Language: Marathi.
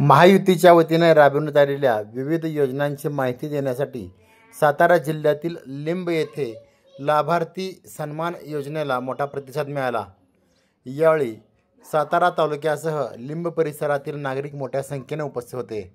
महायुतीच्या वतीने राबविण्यात आलेल्या विविध योजनांची माहिती देण्यासाठी सातारा जिल्ह्यातील लिंब येथे लाभार्थी सन्मान योजनेला मोठा प्रतिसाद मिळाला यावेळी सातारा तालुक्यासह लिंब परिसरातील नागरिक मोठ्या संख्येने उपस्थित होते